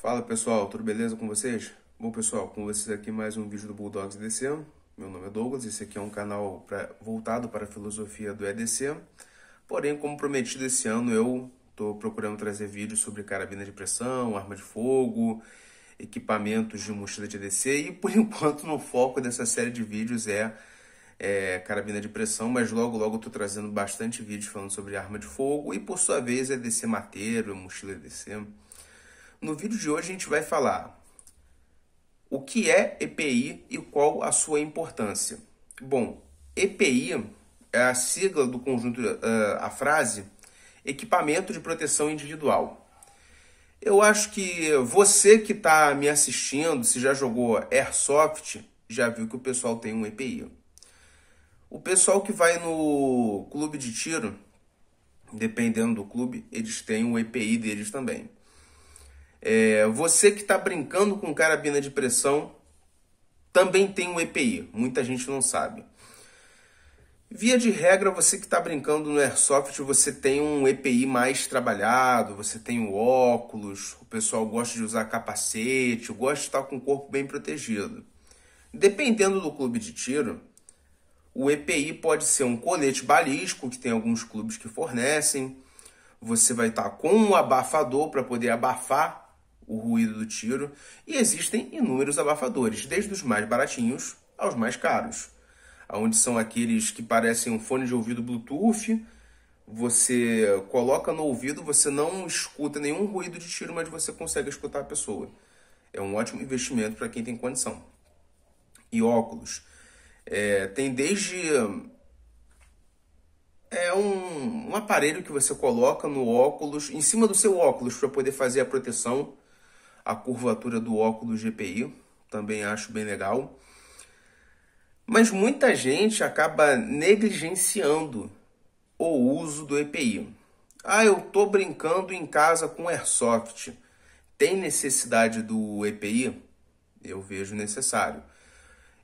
Fala pessoal, tudo beleza com vocês? Bom pessoal, com vocês aqui mais um vídeo do Bulldogs EDC. Meu nome é Douglas, esse aqui é um canal pra, voltado para a filosofia do EDC. Porém, como prometido esse ano, eu estou procurando trazer vídeos sobre carabina de pressão, arma de fogo, equipamentos de mochila de EDC. E por enquanto, no foco dessa série de vídeos é é, carabina de pressão, mas logo logo estou trazendo bastante vídeos falando sobre arma de fogo e por sua vez é EDC mateiro, mochila EDC. No vídeo de hoje a gente vai falar o que é EPI e qual a sua importância. Bom, EPI é a sigla do conjunto, eh, a frase Equipamento de Proteção Individual. Eu acho que você que está me assistindo, se já jogou Airsoft, já viu que o pessoal tem um EPI. O pessoal que vai no clube de tiro, dependendo do clube, eles têm um EPI deles também. É, você que está brincando com carabina de pressão também tem um EPI, muita gente não sabe. Via de regra, você que está brincando no airsoft, você tem um EPI mais trabalhado, você tem o óculos, o pessoal gosta de usar capacete, gosta de estar com o corpo bem protegido. Dependendo do clube de tiro, o EPI pode ser um colete balístico, que tem alguns clubes que fornecem. Você vai estar com um abafador para poder abafar o ruído do tiro, e existem inúmeros abafadores, desde os mais baratinhos aos mais caros, onde são aqueles que parecem um fone de ouvido Bluetooth. Você coloca no ouvido, você não escuta nenhum ruído de tiro, mas você consegue escutar a pessoa. É um ótimo investimento para quem tem condição. E óculos. É, tem desde. É um, um aparelho que você coloca no óculos, em cima do seu óculos, para poder fazer a proteção a curvatura do óculos GPI, também acho bem legal. Mas muita gente acaba negligenciando o uso do EPI. Ah, eu tô brincando em casa com airsoft. Tem necessidade do EPI? Eu vejo necessário.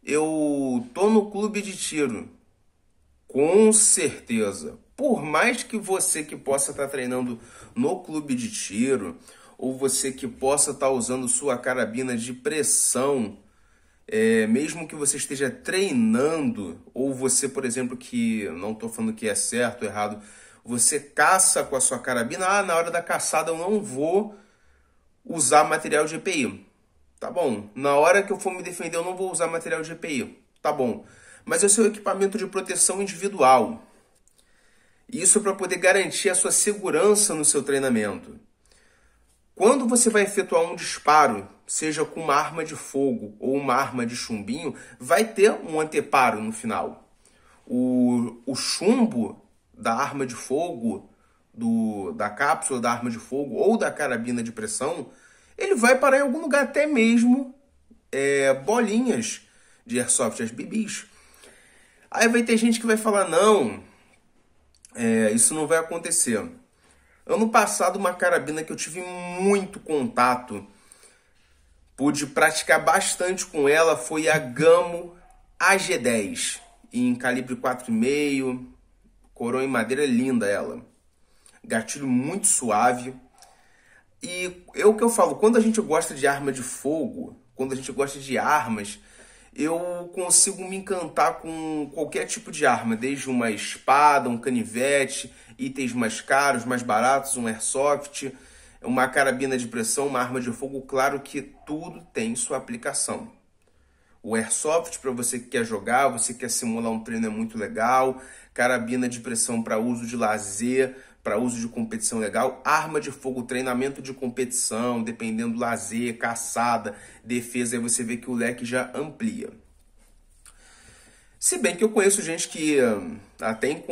Eu tô no clube de tiro. Com certeza. Por mais que você que possa estar tá treinando no clube de tiro ou você que possa estar tá usando sua carabina de pressão, é, mesmo que você esteja treinando, ou você, por exemplo, que não estou falando que é certo ou errado, você caça com a sua carabina, ah, na hora da caçada eu não vou usar material de EPI. Tá bom, na hora que eu for me defender eu não vou usar material de EPI. Tá bom, mas é o seu equipamento de proteção individual. Isso para poder garantir a sua segurança no seu treinamento. Quando você vai efetuar um disparo, seja com uma arma de fogo ou uma arma de chumbinho, vai ter um anteparo no final. O, o chumbo da arma de fogo, do, da cápsula da arma de fogo ou da carabina de pressão, ele vai parar em algum lugar, até mesmo é, bolinhas de airsoft, as bibis. Aí vai ter gente que vai falar: não, é, isso não vai acontecer. Ano passado, uma carabina que eu tive muito contato, pude praticar bastante com ela, foi a Gamo AG10, em calibre 4,5, coroa em madeira linda ela. Gatilho muito suave. E é o que eu falo, quando a gente gosta de arma de fogo, quando a gente gosta de armas, eu consigo me encantar com qualquer tipo de arma, desde uma espada, um canivete, itens mais caros, mais baratos, um airsoft, uma carabina de pressão, uma arma de fogo, claro que tudo tem sua aplicação. O airsoft para você que quer jogar, você quer simular um treino é muito legal, carabina de pressão para uso de lazer, para uso de competição legal, arma de fogo, treinamento de competição, dependendo do lazer, caçada, defesa, aí você vê que o leque já amplia. Se bem que eu conheço gente que ah, até em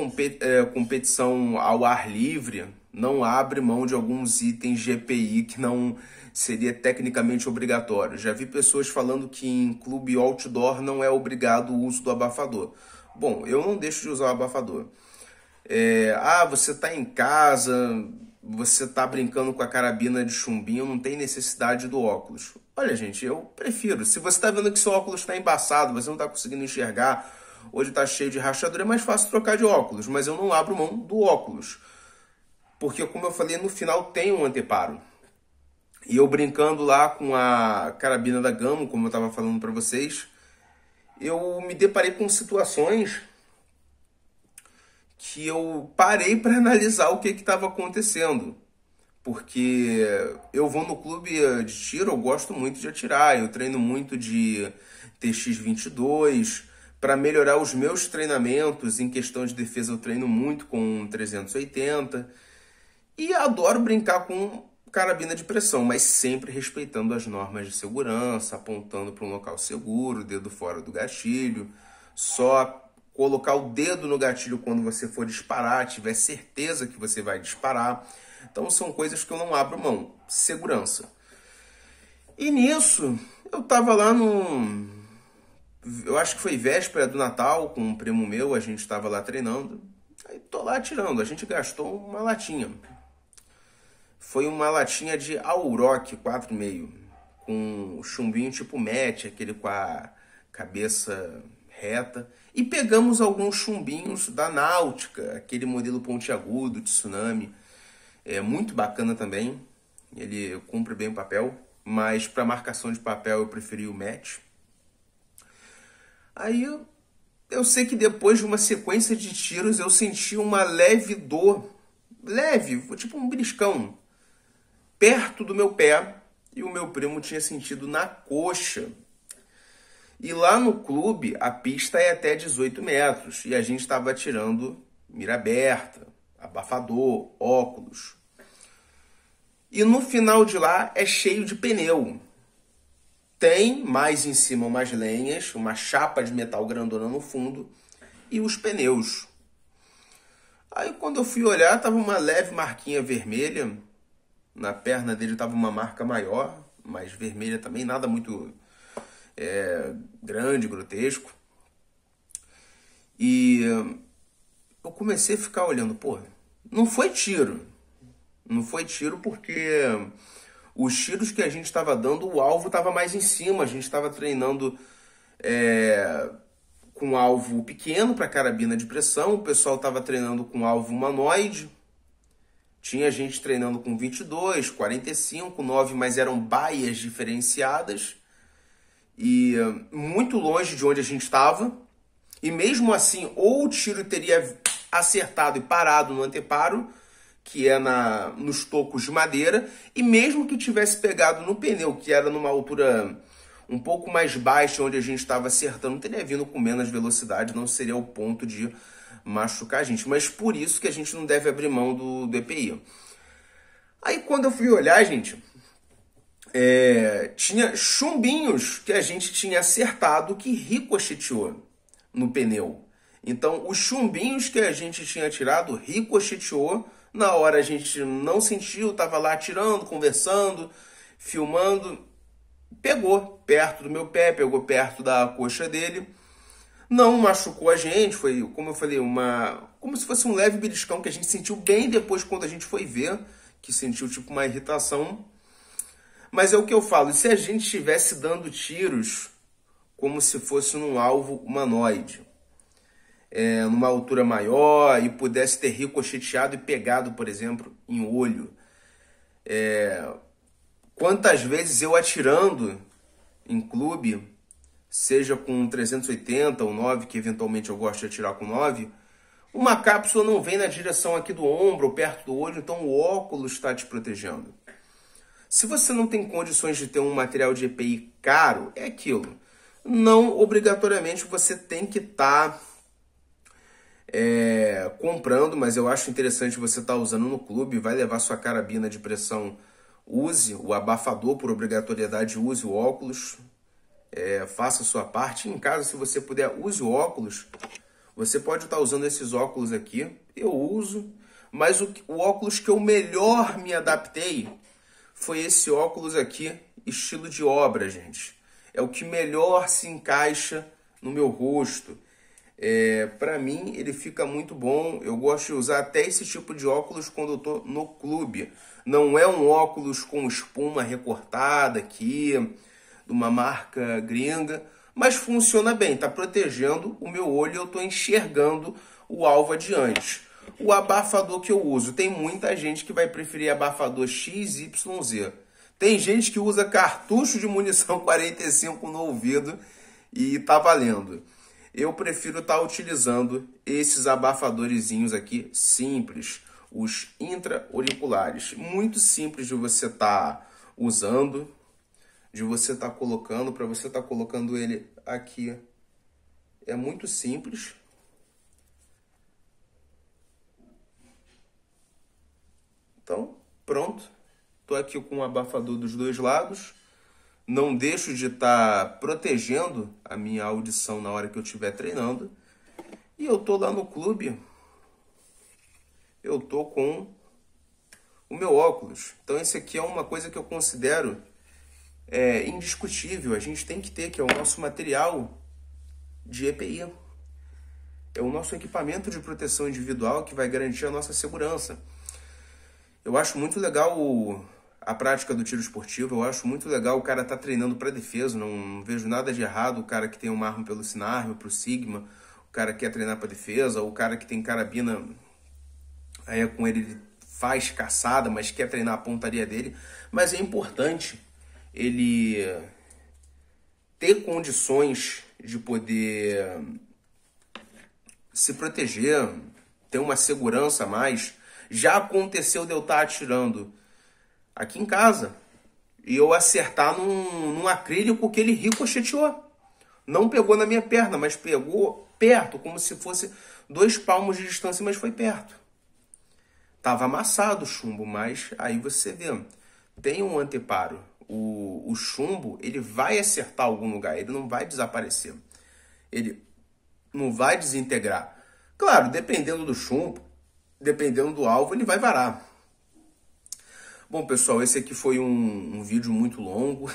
eh, competição ao ar livre não abre mão de alguns itens GPI que não seria tecnicamente obrigatório. Já vi pessoas falando que em clube outdoor não é obrigado o uso do abafador. Bom, eu não deixo de usar o abafador. É, ah, você está em casa, você está brincando com a carabina de chumbinho, não tem necessidade do óculos. Olha, gente, eu prefiro. Se você está vendo que seu óculos está embaçado, você não está conseguindo enxergar, hoje está cheio de rachadura, é mais fácil trocar de óculos. Mas eu não abro mão do óculos. Porque, como eu falei, no final tem um anteparo. E eu brincando lá com a carabina da Gamo, como eu estava falando para vocês, eu me deparei com situações que eu parei para analisar o que estava acontecendo. Porque eu vou no clube de tiro, eu gosto muito de atirar, eu treino muito de TX22. Para melhorar os meus treinamentos em questão de defesa, eu treino muito com 380. E adoro brincar com carabina de pressão, mas sempre respeitando as normas de segurança, apontando para um local seguro, dedo fora do gatilho, só colocar o dedo no gatilho quando você for disparar, tiver certeza que você vai disparar. Então são coisas que eu não abro mão, segurança. E nisso, eu tava lá no eu acho que foi véspera do Natal com um primo meu, a gente tava lá treinando. Aí tô lá atirando, a gente gastou uma latinha. Foi uma latinha de Auroc 4,5 com chumbinho tipo match, aquele com a cabeça reta e pegamos alguns chumbinhos da Náutica, aquele modelo pontiagudo, tsunami. É muito bacana também, ele cumpre bem o papel, mas para marcação de papel eu preferi o match. Aí eu, eu sei que depois de uma sequência de tiros eu senti uma leve dor, leve, tipo um briscão, perto do meu pé e o meu primo tinha sentido na coxa. E lá no clube, a pista é até 18 metros e a gente estava tirando mira aberta, abafador, óculos. E no final de lá é cheio de pneu. Tem mais em cima umas lenhas, uma chapa de metal grandona no fundo e os pneus. Aí quando eu fui olhar, tava uma leve marquinha vermelha. Na perna dele tava uma marca maior, mas vermelha também, nada muito é, grande, grotesco. E eu comecei a ficar olhando, pô, não foi tiro. Não foi tiro porque os tiros que a gente estava dando, o alvo estava mais em cima. A gente estava treinando é, com alvo pequeno para carabina de pressão, o pessoal estava treinando com alvo humanoide. Tinha gente treinando com 22, 45, 9, mas eram baias diferenciadas e hum, muito longe de onde a gente estava. E mesmo assim, ou o tiro teria acertado e parado no anteparo, que é na, nos tocos de madeira, e mesmo que tivesse pegado no pneu, que era numa altura um pouco mais baixa, onde a gente estava acertando, teria vindo com menos velocidade, não seria o ponto de machucar a gente. Mas por isso que a gente não deve abrir mão do, do EPI. Aí quando eu fui olhar, gente, é, tinha chumbinhos que a gente tinha acertado que ricocheteou no pneu. Então, os chumbinhos que a gente tinha tirado ricocheteou. Na hora a gente não sentiu, estava lá tirando, conversando, filmando. Pegou perto do meu pé, pegou perto da coxa dele. Não machucou a gente, foi, como eu falei, uma como se fosse um leve beliscão que a gente sentiu bem depois quando a gente foi ver, que sentiu tipo uma irritação mas é o que eu falo, se a gente estivesse dando tiros como se fosse num alvo humanoide, é, numa altura maior e pudesse ter ricocheteado e pegado, por exemplo, em olho. É, quantas vezes eu atirando em clube, seja com 380 ou 9, que eventualmente eu gosto de atirar com 9, uma cápsula não vem na direção aqui do ombro ou perto do olho, então o óculos está te protegendo. Se você não tem condições de ter um material de EPI caro, é aquilo. Não obrigatoriamente você tem que estar tá, é, comprando, mas eu acho interessante você estar tá usando no clube, vai levar sua carabina de pressão, use o abafador por obrigatoriedade, use o óculos, é, faça sua parte. Em casa, se você puder, use o óculos. Você pode estar tá usando esses óculos aqui, eu uso, mas o, o óculos que eu melhor me adaptei foi esse óculos aqui, estilo de obra, gente. É o que melhor se encaixa no meu rosto. É, para mim, ele fica muito bom. Eu gosto de usar até esse tipo de óculos quando eu tô no clube. Não é um óculos com espuma recortada aqui, de uma marca gringa, mas funciona bem, tá protegendo o meu olho e eu tô enxergando o alvo adiante o abafador que eu uso. Tem muita gente que vai preferir abafador XYZ. Tem gente que usa cartucho de munição 45 no ouvido e tá valendo. Eu prefiro estar tá utilizando esses abafadorzinhos aqui simples, os intra-auriculares. Muito simples de você estar tá usando, de você estar tá colocando, para você estar tá colocando ele aqui. É muito simples. Pronto. Estou aqui com um abafador dos dois lados. Não deixo de estar tá protegendo a minha audição na hora que eu estiver treinando. E eu tô lá no clube. Eu tô com o meu óculos. Então esse aqui é uma coisa que eu considero é, indiscutível. A gente tem que ter que é o nosso material de EPI. É o nosso equipamento de proteção individual que vai garantir a nossa segurança. Eu acho muito legal a prática do tiro esportivo, eu acho muito legal o cara tá treinando para defesa, não, não, vejo nada de errado o cara que tem uma arma pelo Sinarme, o Sigma, o cara que quer treinar para defesa, o cara que tem carabina, aí é com ele ele faz caçada, mas quer treinar a pontaria dele, mas é importante ele ter condições de poder se proteger, ter uma segurança a mais, já aconteceu de eu estar tá atirando aqui em casa e eu acertar num, num acrílico que ele ricocheteou. Não pegou na minha perna, mas pegou perto, como se fosse dois palmos de distância, mas foi perto. Tava amassado o chumbo, mas aí você vê, tem um anteparo. O, o chumbo, ele vai acertar algum lugar, ele não vai desaparecer. Ele não vai desintegrar. Claro, dependendo do chumbo, dependendo do alvo, ele vai varar. Bom, pessoal, esse aqui foi um, um vídeo muito longo,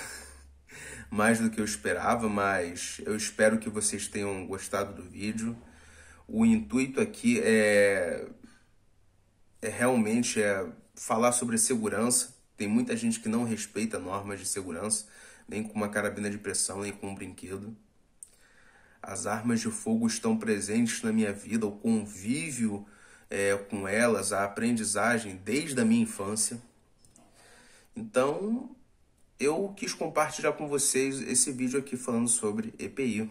mais do que eu esperava, mas eu espero que vocês tenham gostado do vídeo. O intuito aqui é, é realmente é falar sobre segurança. Tem muita gente que não respeita normas de segurança, nem com uma carabina de pressão, nem com um brinquedo. As armas de fogo estão presentes na minha vida, o convívio é, com elas a aprendizagem desde a minha infância. Então, eu quis compartilhar com vocês esse vídeo aqui falando sobre EPI.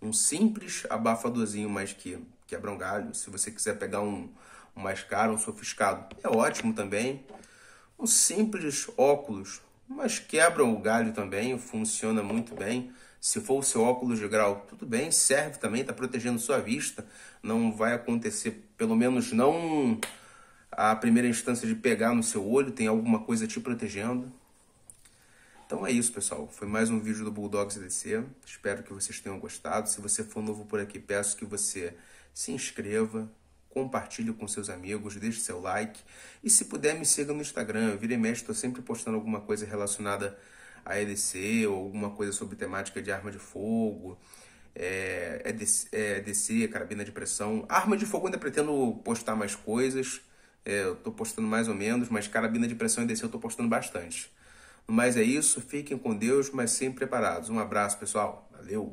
Um simples abafadorzinho, mas que quebra um galho. Se você quiser pegar um, um mais caro, um sofisticado, é ótimo também. Um simples óculos mas quebram o galho também, funciona muito bem. Se for o seu óculos de grau, tudo bem, serve também, está protegendo sua vista. Não vai acontecer, pelo menos não a primeira instância de pegar no seu olho, tem alguma coisa te protegendo. Então é isso, pessoal. Foi mais um vídeo do Bulldogs DC. Espero que vocês tenham gostado. Se você for novo por aqui, peço que você se inscreva, compartilhe com seus amigos, deixe seu like e se puder me siga no Instagram. Eu vira e mexe, estou sempre postando alguma coisa relacionada a EDC ou alguma coisa sobre temática de arma de fogo, é, EDC, é, é carabina de pressão. Arma de fogo ainda pretendo postar mais coisas, é, eu estou postando mais ou menos, mas carabina de pressão e EDC eu estou postando bastante. Mas é isso, fiquem com Deus, mas sempre preparados. Um abraço, pessoal. Valeu!